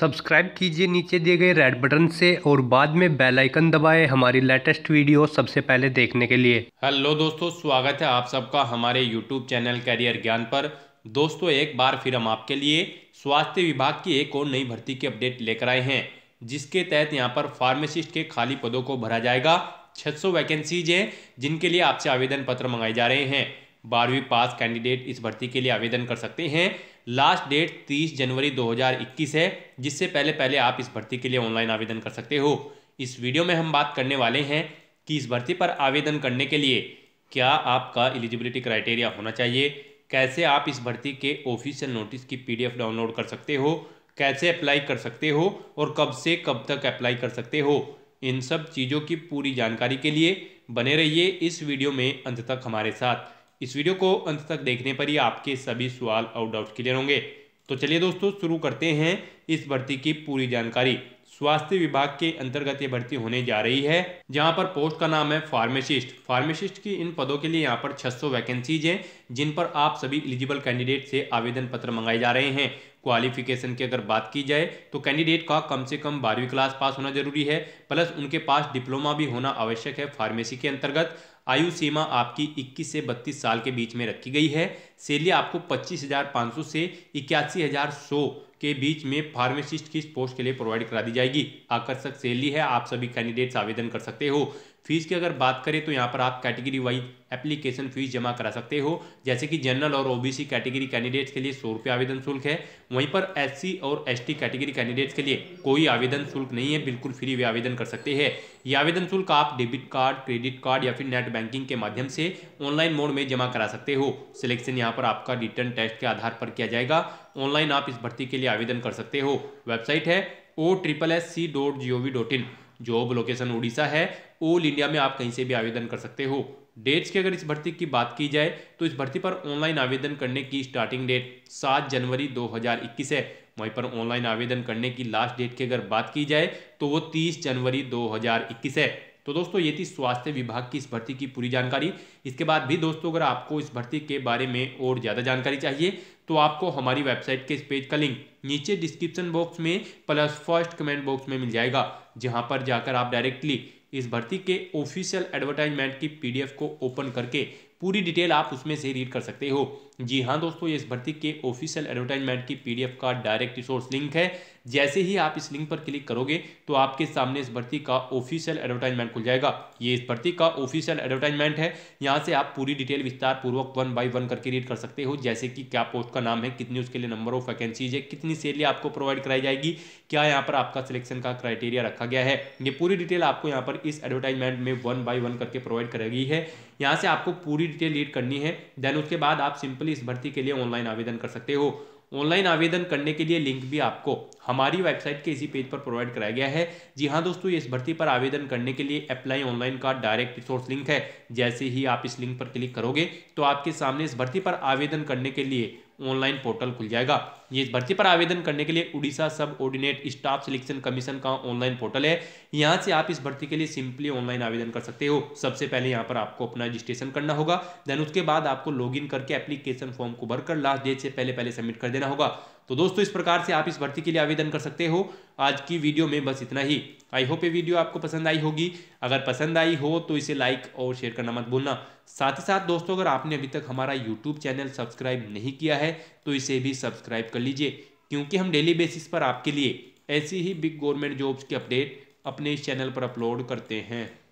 subscribe कीजिए नीचे दिए गए रेड बटन से और बाद में बेल आइकन दबाएं हमारी लेटेस्ट वीडियो सबसे पहले देखने के लिए हेलो दोस्तों स्वागत है आप सबका हमारे यूट्यूब चैनल कैरियर ज्ञान पर दोस्तों एक बार फिर हम आपके लिए स्वास्थ्य विभाग की एक और नई भर्ती की अपडेट लेकर आए हैं जिसके तहत यहाँ पर फार्मेसिस्ट के खाली पदों को भरा जाएगा 600 वैकेंसीज हैं जिनके लिए आपसे आवेदन पत्र मंगाए जा रहे हैं बारहवीं पास कैंडिडेट इस भर्ती के लिए आवेदन कर सकते हैं लास्ट डेट 30 जनवरी 2021 है जिससे पहले पहले आप इस भर्ती के लिए ऑनलाइन आवेदन कर सकते हो इस वीडियो में हम बात करने वाले हैं कि इस भर्ती पर आवेदन करने के लिए क्या आपका एलिजिबिलिटी क्राइटेरिया होना चाहिए कैसे आप इस भर्ती के ऑफिशियल नोटिस की पी डाउनलोड कर सकते हो कैसे अप्लाई कर सकते हो और कब से कब तक अप्लाई कर सकते हो इन सब चीज़ों की पूरी जानकारी के लिए बने रहिए इस वीडियो में अंत तक हमारे साथ इस वीडियो को अंत तक देखने पर ही आपके सभी सवाल और डाउट क्लियर होंगे तो चलिए दोस्तों शुरू करते हैं इस भर्ती की पूरी जानकारी स्वास्थ्य विभाग के अंतर्गत ये भर्ती होने जा रही है जहां पर पोस्ट का नाम है फार्मेसिस्ट फार्मेसिस्ट की इन पदों के लिए यहां पर 600 वैकेंसीज हैं जिन पर आप सभी एलिजिबल कैंडिडेट से आवेदन पत्र मंगाए जा रहे हैं क्वालिफिकेशन की अगर बात की जाए तो कैंडिडेट का कम से कम बारहवीं क्लास पास होना जरूरी है प्लस उनके पास डिप्लोमा भी होना आवश्यक है फार्मेसी के अंतर्गत आयु सीमा आपकी 21 से 32 साल के बीच में रखी गई है सैलरी आपको 25,500 से इक्यासी के बीच में फार्मेसिस्ट की पोस्ट के लिए प्रोवाइड करा दी जाएगी आकर्षक सैलरी है आप सभी कैंडिडेट्स आवेदन कर सकते हो फीस की अगर बात करें तो यहाँ पर आप कैटेगरी वाइज एप्लीकेशन फीस जमा करा सकते हो जैसे कि जनरल और ओबीसी कैटेगरी कैंडिडेट्स के लिए सौ रुपये आवेदन शुल्क है वहीं पर एससी और एसटी कैटेगरी कैंडिडेट्स के लिए कोई आवेदन शुल्क नहीं है बिल्कुल फ्री वे आवेदन कर सकते हैं ये आवेदन शुल्क आप डेबिट कार्ड क्रेडिट कार्ड या फिर नेट बैंकिंग के माध्यम से ऑनलाइन मोड में जमा करा सकते हो सिलेक्शन यहाँ पर आपका रिटर्न टेस्ट के आधार पर किया जाएगा ऑनलाइन आप इस भर्ती के लिए आवेदन कर सकते हो वेबसाइट है O triple S C dot G O V dot in job location Orissa है ऑल इंडिया में आप कहीं से भी आवेदन कर सकते हो डेट्स की अगर इस भर्ती की बात की जाए तो इस भर्ती पर ऑनलाइन आवेदन करने की स्टार्टिंग डेट 7 जनवरी 2021 है वहीं पर ऑनलाइन आवेदन करने की लास्ट डेट की अगर बात की जाए तो वो 30 जनवरी 2021 है तो दोस्तों ये थी स्वास्थ्य विभाग की इस भर्ती की पूरी जानकारी इसके बाद भी दोस्तों अगर आपको इस भर्ती के बारे में और ज़्यादा जानकारी चाहिए तो आपको हमारी वेबसाइट के इस पेज का लिंक नीचे डिस्क्रिप्शन बॉक्स में प्लस फर्स्ट कमेंट बॉक्स में मिल जाएगा जहाँ पर जाकर आप डायरेक्टली इस भर्ती के ऑफिशियल एडवर्टाइजमेंट की पी को ओपन करके पूरी डिटेल आप उसमें से रीड कर सकते हो जी हाँ दोस्तों इस भर्ती के ऑफिशियल एडवर्टाइजमेंट की पीडीएफ का डायरेक्ट रिसोर्स लिंक है जैसे ही आप इस लिंक पर क्लिक करोगे तो आपके सामने इस भर्ती का ऑफिशियल एडवर्टाइजमेंट खुल जाएगा ये इस भर्ती का ऑफिशियल एडवर्टाइजमेंट है यहाँ से आप पूरी डिटेल विस्तार पूर्वक वन बाई वन करके रीड कर सकते हो जैसे कि क्या पोस्ट का नाम है कितनी उसके लिए नंबर ऑफ वैकेंसीज है कितनी सैलरी आपको प्रोवाइड कराई जाएगी क्या यहाँ पर आपका सिलेक्शन का क्राइटेरिया रखा गया है ये पूरी डिटेल आपको यहाँ पर इस एडवर्टाइजमेंट में वन बाई वन करके प्रोवाइड कराई गई है यहाँ से आपको पूरी डिटेल रीड करनी है देन उसके बाद आप सिंपल सिंपली इस भर्ती के लिए ऑनलाइन आवेदन कर सकते हो ऑनलाइन आवेदन करने के लिए लिंक भी आपको हमारी वेबसाइट के इसी पेज पर प्रोवाइड कराया गया है जी हाँ दोस्तों इस भर्ती पर आवेदन करने के लिए अप्लाई ऑनलाइन का डायरेक्ट रिसोर्स लिंक है जैसे ही आप इस लिंक पर क्लिक करोगे तो आपके सामने इस भर्ती पर आवेदन करने के लिए ऑनलाइन पोर्टल खुल जाएगा ये भर्ती पर आवेदन करने के लिए Orissa subordinate staff selection commission का ऑनलाइन पोर्टल है यहाँ से आप इस भर्ती के लिए सिंपली ऑनलाइन आवेदन कर सकते हो सबसे पहले यहाँ पर आपको अपना रजिस्ट्रेशन करना होगा देन उसके बाद आपको लॉग करके एप्लीकेशन फॉर्म को भरकर लास्ट डेट से पहले पहले सबमिट कर देना होगा तो दोस्तों इस प्रकार से आप इस भर्ती के लिए आवेदन कर सकते हो आज की वीडियो में बस इतना ही आई होप ये वीडियो आपको पसंद आई होगी अगर पसंद आई हो तो इसे लाइक और शेयर करना मत भूलना साथ ही साथ दोस्तों अगर आपने अभी तक हमारा यूट्यूब चैनल सब्सक्राइब नहीं किया है तो इसे भी सब्सक्राइब कर लीजिए क्योंकि हम डेली बेसिस पर आपके लिए ऐसी ही बिग गवर्नमेंट जॉब्स की अपडेट अपने इस चैनल पर अपलोड करते हैं